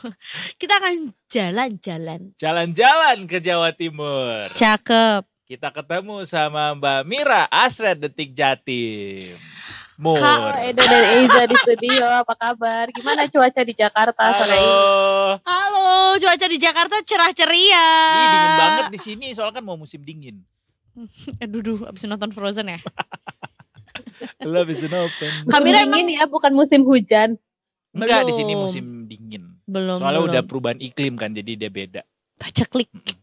Kita akan jalan-jalan. Jalan-jalan ke Jawa Timur. Cakep. Kita ketemu sama Mbak Mira Asret Detik Jatim. Mur. Halo Edo dan Eiza di studio, apa kabar? Gimana cuaca di Jakarta Halo. sore ini? Halo, cuaca di Jakarta cerah ceria. Ini dingin banget di sini, soalnya kan mau musim dingin. Aduh, duh, abis nonton Frozen ya? Love is an open. Kamera dingin ya, bukan musim hujan. Enggak, di sini musim dingin. Belum. Soalnya belum. udah perubahan iklim kan jadi dia beda. Baca klik. Hmm.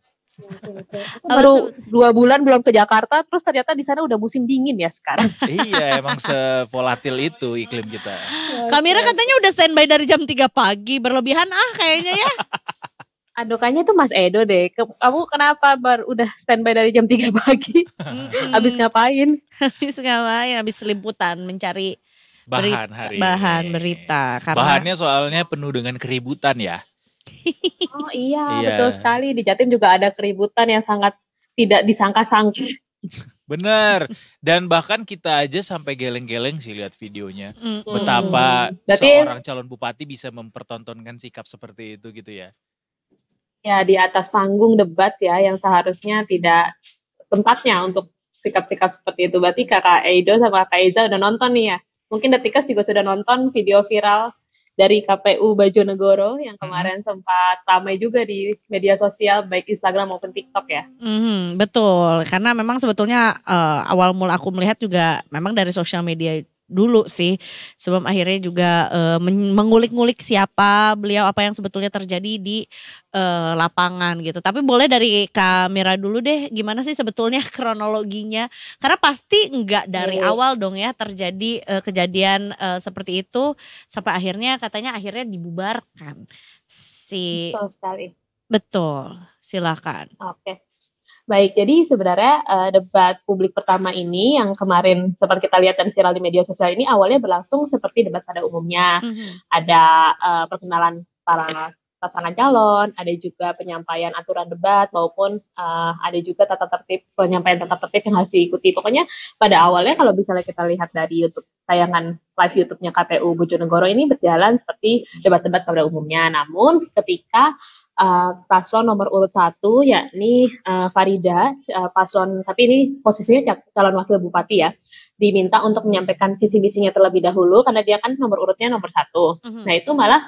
Baru dua bulan belum ke Jakarta, terus ternyata di sana udah musim dingin ya sekarang. iya, emang sevolatil itu iklim kita. Iya, Kamera iya. katanya udah standby dari jam 3 pagi, berlebihan ah kayaknya ya. Adokannya tuh Mas Edo deh. Kamu kenapa baru udah standby dari jam 3 pagi? Habis ngapain? Habis ngapain? Habis liputan mencari bahan hari bahan berita karena bahannya soalnya penuh dengan keributan ya oh iya, iya betul sekali di Jatim juga ada keributan yang sangat tidak disangka-sangka Bener. Dan bahkan kita aja sampai geleng-geleng sih lihat videonya. Mm. Betapa Berarti, seorang calon bupati bisa mempertontonkan sikap seperti itu gitu ya. Ya di atas panggung debat ya yang seharusnya tidak tempatnya untuk sikap-sikap seperti itu. Berarti kakak Edo sama kakak Iza udah nonton nih ya? mungkin detikers juga sudah nonton video viral dari KPU Bajonegoro yang mm-hmm. kemarin hmm. sempat ramai juga di media sosial baik Instagram maupun TikTok ya. Hmm, betul, karena memang sebetulnya uh, awal mula aku melihat juga memang dari sosial media dulu sih sebelum akhirnya juga uh, mengulik-ngulik siapa beliau apa yang sebetulnya terjadi di uh, lapangan gitu. Tapi boleh dari kamera dulu deh gimana sih sebetulnya kronologinya? Karena pasti enggak dari iya. awal dong ya terjadi uh, kejadian uh, seperti itu sampai akhirnya katanya akhirnya dibubarkan. Si Betul sekali. Betul. Silakan. Oke. Okay. Baik, jadi sebenarnya uh, debat publik pertama ini yang kemarin seperti kita lihat dan viral di media sosial ini awalnya berlangsung seperti debat pada umumnya. Mm-hmm. Ada uh, perkenalan para pasangan calon, ada juga penyampaian aturan debat maupun uh, ada juga tata tertib penyampaian tata tertib yang harus diikuti. Pokoknya pada awalnya kalau misalnya kita lihat dari YouTube tayangan live YouTube-nya KPU Bojonegoro ini berjalan seperti debat-debat pada umumnya. Namun ketika uh, paslon nomor urut satu yakni uh, Farida uh, paslon tapi ini posisinya calon wakil bupati ya diminta untuk menyampaikan visi misinya terlebih dahulu karena dia kan nomor urutnya nomor satu. Mm-hmm. Nah itu malah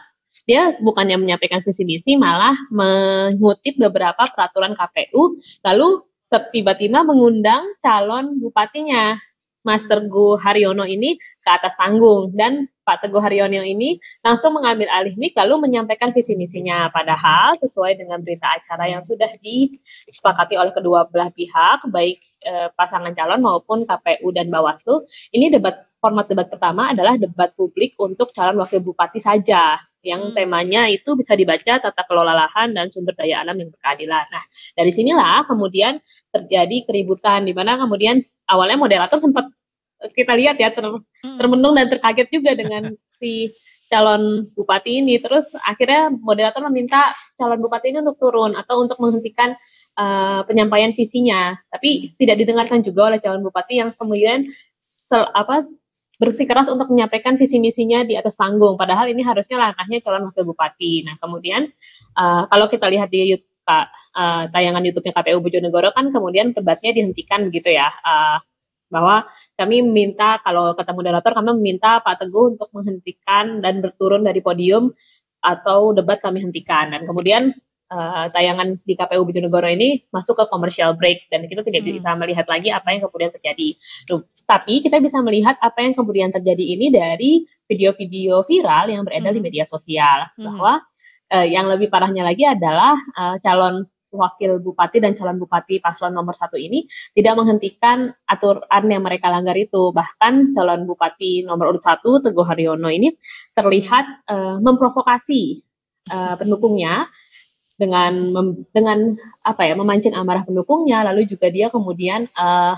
dia bukannya menyampaikan visi misi malah mengutip beberapa peraturan KPU lalu tiba-tiba mengundang calon bupatinya Mas Teguh Haryono ini ke atas panggung dan Pak Teguh Haryono ini langsung mengambil alih mic lalu menyampaikan visi misinya. Padahal sesuai dengan berita acara yang sudah disepakati oleh kedua belah pihak, baik e, pasangan calon maupun KPU dan Bawaslu, ini debat format debat pertama adalah debat publik untuk calon wakil bupati saja yang hmm. temanya itu bisa dibaca tata kelola lahan dan sumber daya alam yang berkeadilan. Nah, dari sinilah kemudian terjadi keributan di mana kemudian awalnya moderator sempat kita lihat ya ter, hmm. termenung dan terkaget juga dengan si calon bupati ini. Terus akhirnya moderator meminta calon bupati ini untuk turun atau untuk menghentikan uh, penyampaian visinya. Tapi tidak didengarkan juga oleh calon bupati yang kemudian sel, apa bersikeras untuk menyampaikan visi misinya di atas panggung. Padahal ini harusnya langkahnya calon wakil bupati. Nah kemudian uh, kalau kita lihat di YouTube uh, tayangan YouTube-nya KPU Bojonegoro kan kemudian debatnya dihentikan begitu ya. Uh, bahwa kami minta kalau ketemu moderator kami meminta Pak Teguh untuk menghentikan dan berturun dari podium atau debat kami hentikan dan kemudian uh, tayangan di KPU Bojonegoro ini masuk ke commercial break dan kita tidak hmm. bisa melihat lagi apa yang kemudian terjadi. Duh, tapi kita bisa melihat apa yang kemudian terjadi ini dari video-video viral yang beredar hmm. di media sosial hmm. bahwa uh, yang lebih parahnya lagi adalah uh, calon wakil bupati dan calon bupati paslon nomor satu ini tidak menghentikan aturan yang mereka langgar itu. Bahkan calon bupati nomor urut satu Teguh Haryono ini terlihat uh, memprovokasi uh, pendukungnya dengan mem, dengan apa ya memancing amarah pendukungnya lalu juga dia kemudian uh,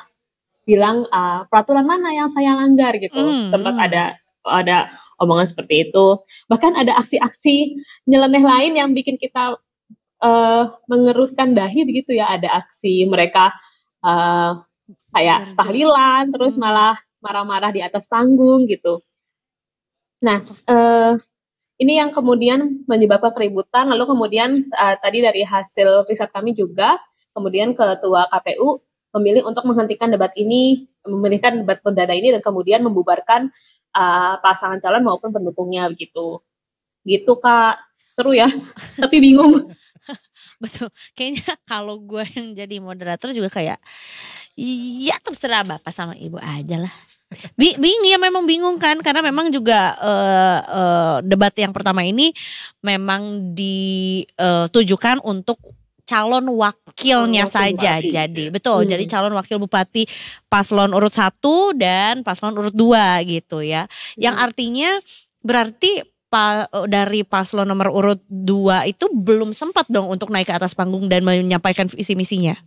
bilang uh, peraturan mana yang saya langgar gitu mm, sempat mm. ada ada omongan seperti itu. Bahkan ada aksi-aksi nyeleneh lain yang bikin kita uh, mengerutkan dahi begitu ya. Ada aksi mereka uh, kayak tahlilan terus hmm. malah marah-marah di atas panggung gitu. Nah, uh, ini yang kemudian menyebabkan keributan. Lalu kemudian uh, tadi dari hasil riset kami juga, kemudian ketua KPU memilih untuk menghentikan debat ini, memberikan debat perdana ini dan kemudian membubarkan uh, pasangan calon maupun pendukungnya begitu. Gitu Kak. Seru ya, tapi bingung. Betul. Kayaknya kalau gue yang jadi moderator juga kayak Iya terserah bapak sama ibu aja lah. Bingung ya memang bingung kan karena memang juga uh, uh, debat yang pertama ini memang ditujukan eh, untuk calon wakilnya calon saja bupati. jadi betul hmm. jadi calon wakil bupati paslon urut satu dan paslon urut dua gitu ya hmm. yang artinya berarti pa, eh, dari paslon nomor urut dua itu belum sempat dong untuk naik ke atas panggung dan menyampaikan visi misinya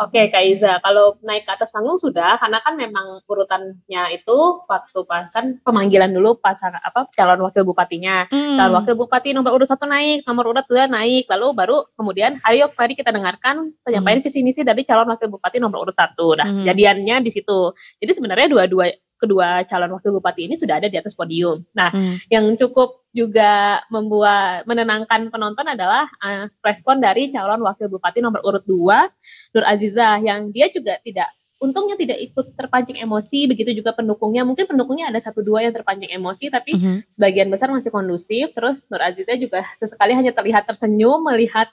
Oke, okay, Kak kalau naik ke atas panggung sudah, karena kan memang urutannya itu waktu pas kan pemanggilan dulu pasang apa calon wakil bupatinya, hmm. calon wakil bupati nomor urut satu naik, nomor urut dua naik, lalu baru kemudian hari yuk mari kita dengarkan penyampaian hmm. visi misi dari calon wakil bupati nomor urut satu. Nah, hmm. jadiannya di situ. Jadi sebenarnya dua-dua kedua calon wakil bupati ini sudah ada di atas podium. Nah, hmm. yang cukup juga membuat menenangkan penonton adalah uh, respon dari calon wakil bupati nomor urut 2 Nur Aziza yang dia juga tidak untungnya tidak ikut terpancing emosi begitu juga pendukungnya mungkin pendukungnya ada satu dua yang terpancing emosi tapi mm -hmm. sebagian besar masih kondusif terus Nur Aziza juga sesekali hanya terlihat tersenyum melihat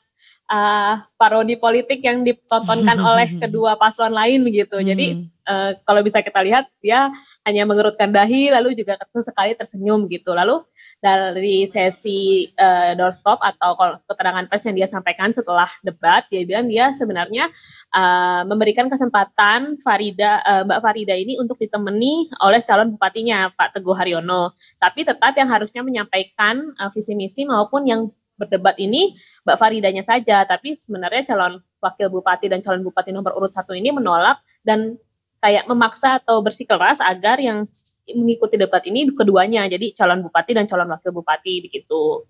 uh, parodi politik yang ditontonkan oleh kedua paslon lain gitu. Hmm. Jadi uh, kalau bisa kita lihat dia hanya mengerutkan dahi lalu juga sekali tersenyum gitu. Lalu dari sesi uh, doorstop atau keterangan pers yang dia sampaikan setelah debat dia bilang dia sebenarnya uh, memberikan kesempatan Farida uh, Mbak Farida ini untuk ditemani oleh calon bupatinya Pak Teguh Haryono. Tapi tetap yang harusnya menyampaikan uh, visi misi maupun yang berdebat ini Mbak Faridanya saja, tapi sebenarnya calon wakil bupati dan calon bupati nomor urut satu ini menolak dan kayak memaksa atau bersikeras agar yang mengikuti debat ini keduanya, jadi calon bupati dan calon wakil bupati begitu.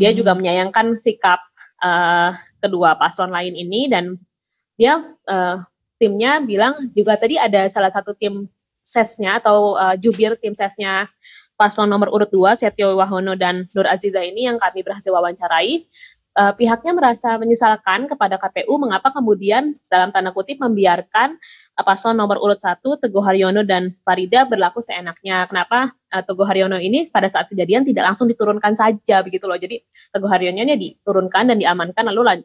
Dia hmm. juga menyayangkan sikap uh, kedua paslon lain ini dan dia uh, timnya bilang juga tadi ada salah satu tim sesnya atau uh, jubir tim sesnya paslon nomor urut 2 Setio Wahono dan Nur Aziza ini yang kami berhasil wawancarai uh, pihaknya merasa menyesalkan kepada KPU mengapa kemudian dalam tanda kutip membiarkan uh, paslon nomor urut satu Teguh Haryono dan Farida berlaku seenaknya. Kenapa uh, Teguh Haryono ini pada saat kejadian tidak langsung diturunkan saja begitu loh. Jadi Teguh Haryono nya diturunkan dan diamankan lalu lan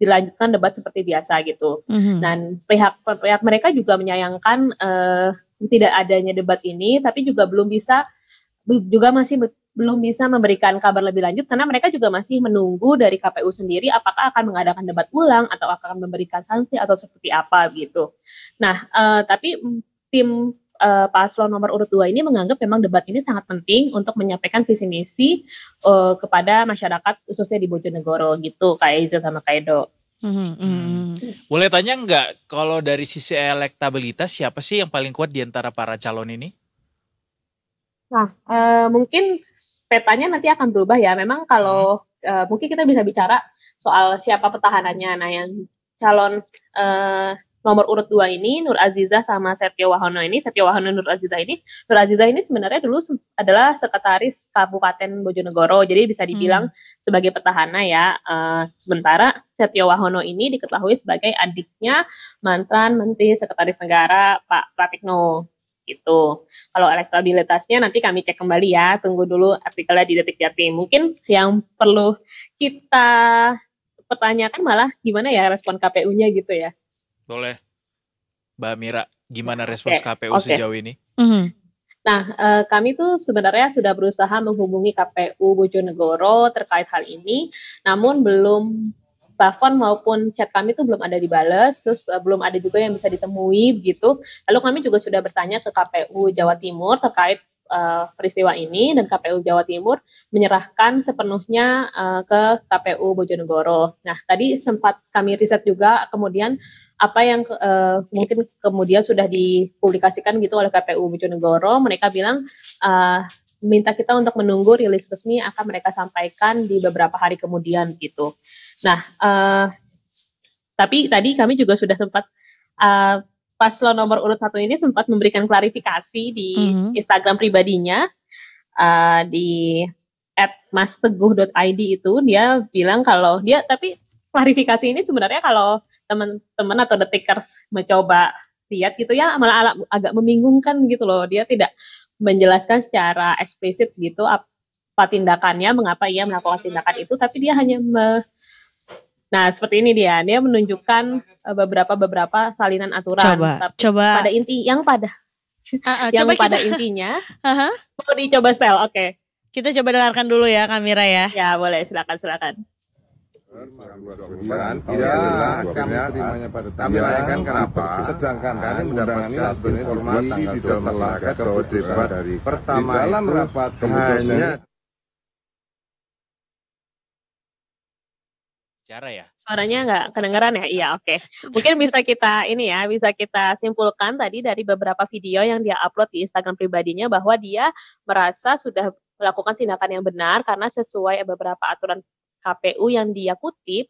dilanjutkan debat seperti biasa gitu. Mm-hmm. Dan pihak pihak mereka juga menyayangkan uh, tidak adanya debat ini tapi juga belum bisa juga masih belum bisa memberikan kabar lebih lanjut karena mereka juga masih menunggu dari KPU sendiri apakah akan mengadakan debat ulang atau akan memberikan sanksi atau seperti apa gitu. Nah, uh, tapi tim uh, paslon nomor urut dua ini menganggap memang debat ini sangat penting untuk menyampaikan visi misi uh, kepada masyarakat khususnya di Bojonegoro gitu kayak Iza sama kayak Do. Hmm, hmm, hmm. hmm. Boleh tanya nggak kalau dari sisi elektabilitas siapa sih yang paling kuat di antara para calon ini? Nah, uh, mungkin petanya nanti akan berubah ya. Memang kalau uh, mungkin kita bisa bicara soal siapa pertahanannya. Nah, yang calon uh, nomor urut dua ini Nur Aziza sama Setio Wahono ini, Setio Wahono Nur Aziza ini, Nur Aziza ini sebenarnya dulu adalah sekretaris Kabupaten Bojonegoro. Jadi bisa dibilang hmm. sebagai petahana ya. Uh, sementara Setio Wahono ini diketahui sebagai adiknya mantan Menteri Sekretaris Negara Pak Pratikno gitu. Kalau elektabilitasnya nanti kami cek kembali ya, tunggu dulu artikelnya di Detik Jati. Mungkin yang perlu kita pertanyakan malah gimana ya respon KPU-nya gitu ya. Boleh. Mbak Mira, gimana respons okay. KPU okay. sejauh ini? Mm -hmm. Nah, eh, kami tuh sebenarnya sudah berusaha menghubungi KPU Bojonegoro terkait hal ini, namun belum telepon maupun chat kami itu belum ada dibales, terus uh, belum ada juga yang bisa ditemui gitu. Lalu kami juga sudah bertanya ke KPU Jawa Timur terkait uh, peristiwa ini dan KPU Jawa Timur menyerahkan sepenuhnya uh, ke KPU Bojonegoro. Nah, tadi sempat kami riset juga kemudian apa yang uh, mungkin kemudian sudah dipublikasikan gitu oleh KPU Bojonegoro, mereka bilang uh, minta kita untuk menunggu rilis resmi akan mereka sampaikan di beberapa hari kemudian gitu. Nah, uh, tapi tadi kami juga sudah sempat uh, eh, paslon nomor urut satu ini sempat memberikan klarifikasi di mm -hmm. Instagram pribadinya uh, di @masteguh.id itu dia bilang kalau dia tapi klarifikasi ini sebenarnya kalau teman-teman atau detikers mencoba lihat gitu ya malah agak membingungkan gitu loh dia tidak menjelaskan secara eksplisit gitu apa tindakannya, mengapa ia melakukan tindakan itu, tapi dia hanya me Nah, seperti ini dia, dia menunjukkan e, beberapa beberapa salinan aturan. Coba, tapi coba. Pada inti yang pada uh, uh, yang coba pada kita, intinya uh -huh. mau dicoba spell, oke. Okay. Kita coba dengarkan dulu ya, Kamira ya. Ya, boleh, silakan, silakan tidak akan iya, iya, iya, terimanya pada tanggal kan kenapa sedangkan kami kan mendapatkan satu informasi di dalam setelah bahwa debat dari pertama dalam rapat kemudian cara ya. Suaranya nggak kedengeran ya? Iya, oke. Okay. Mungkin bisa kita ini ya, bisa kita simpulkan tadi dari beberapa video yang dia upload di Instagram pribadinya bahwa dia merasa sudah melakukan tindakan yang benar karena sesuai beberapa aturan KPU yang dia kutip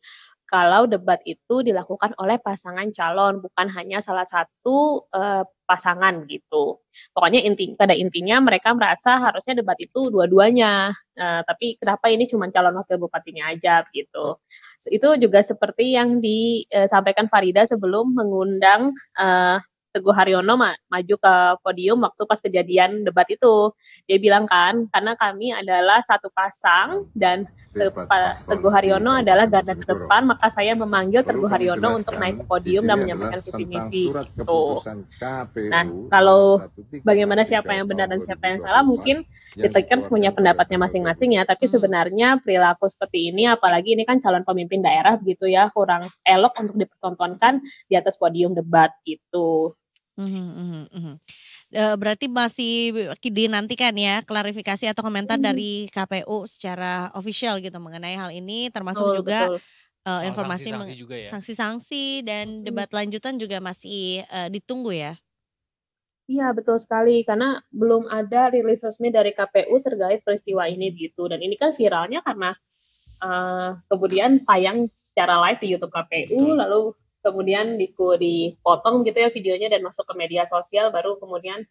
kalau debat itu dilakukan oleh pasangan calon bukan hanya salah satu uh, pasangan gitu. Pokoknya inti pada intinya mereka merasa harusnya debat itu dua-duanya. Uh, tapi kenapa ini cuma calon wakil bupatinya aja gitu. itu juga seperti yang disampaikan eh, Farida sebelum mengundang uh, Teguh Haryono ma maju ke podium waktu pas kejadian debat itu. Dia bilang kan, karena kami adalah satu pasang dan te Teguh Haryono adalah garda terdepan, maka saya memanggil Teguh Haryono untuk naik ke podium dan menyampaikan visi misi. itu. Nah, kalau bagaimana siapa yang benar dan siapa yang salah, mungkin ditekan punya pendapatnya masing-masing ya. Tapi hmm. sebenarnya perilaku seperti ini, apalagi ini kan calon pemimpin daerah begitu ya, kurang elok untuk dipertontonkan di atas podium debat itu mm hmm, hmm. hmm berarti masih dinantikan ya klarifikasi atau komentar mm-hmm. dari KPU secara official gitu mengenai hal ini termasuk oh, juga, betul. Uh, informasi sanksi-sanksi ya? dan mm-hmm. debat lanjutan juga masih, uh, ditunggu ya? Iya betul sekali karena belum ada rilis resmi dari KPU terkait peristiwa ini gitu dan ini kan viralnya karena, uh, kemudian tayang secara live di YouTube KPU Betul. lalu kemudian di, dipotong gitu ya videonya dan masuk ke media sosial baru kemudian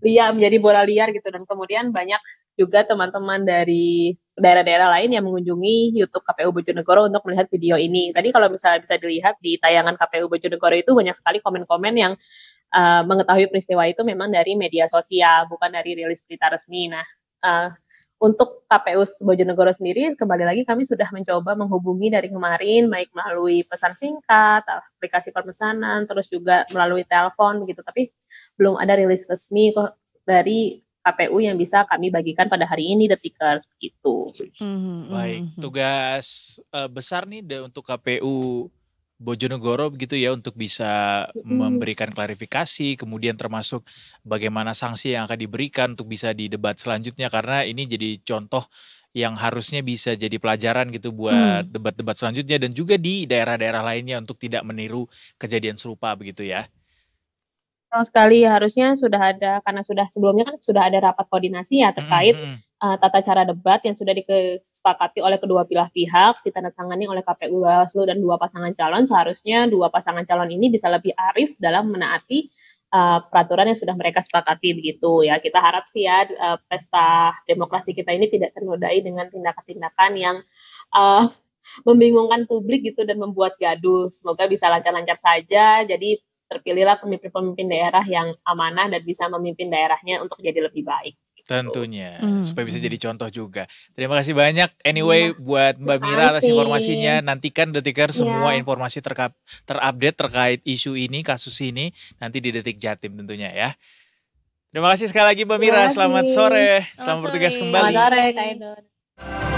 liar menjadi bola liar gitu dan kemudian banyak juga teman-teman dari daerah-daerah lain yang mengunjungi YouTube KPU Bojonegoro untuk melihat video ini. Tadi kalau misalnya bisa dilihat di tayangan KPU Bojonegoro itu banyak sekali komen-komen yang uh, mengetahui peristiwa itu memang dari media sosial bukan dari rilis berita resmi. Nah, uh, untuk KPU Bojonegoro sendiri, kembali lagi kami sudah mencoba menghubungi dari kemarin, baik melalui pesan singkat, aplikasi permesanan, terus juga melalui telepon begitu, tapi belum ada rilis resmi dari KPU yang bisa kami bagikan pada hari ini detikers begitu. Hmm, hmm, baik, hmm, tugas uh, besar nih untuk KPU Bojonegoro gitu ya untuk bisa memberikan klarifikasi kemudian termasuk bagaimana sanksi yang akan diberikan untuk bisa di debat selanjutnya karena ini jadi contoh yang harusnya bisa jadi pelajaran gitu buat mm. debat-debat hmm. selanjutnya dan juga di daerah-daerah lainnya untuk tidak meniru kejadian serupa begitu ya. Sekali harusnya sudah ada karena sudah sebelumnya kan sudah ada rapat koordinasi ya terkait hmm uh, tata cara debat yang sudah disepakati oleh kedua belah pihak, ditandatangani oleh KPU Bawaslu dan dua pasangan calon, seharusnya dua pasangan calon ini bisa lebih arif dalam menaati uh, peraturan yang sudah mereka sepakati begitu ya. Kita harap sih ya uh, pesta demokrasi kita ini tidak ternodai dengan tindakan-tindakan yang uh, membingungkan publik gitu dan membuat gaduh. Semoga bisa lancar-lancar saja. Jadi terpilihlah pemimpin-pemimpin daerah yang amanah dan bisa memimpin daerahnya untuk jadi lebih baik. Tentunya, hmm. supaya bisa jadi contoh juga. Terima kasih banyak anyway ya. buat Mbak Mira atas informasinya. Nantikan detik ya. semua informasi terkap, terupdate terkait isu ini, kasus ini nanti di Detik Jatim tentunya ya. Terima kasih sekali lagi Mbak Mira. Selamat sore. Selamat, Selamat bertugas kembali. Selamat sore Kak Edon.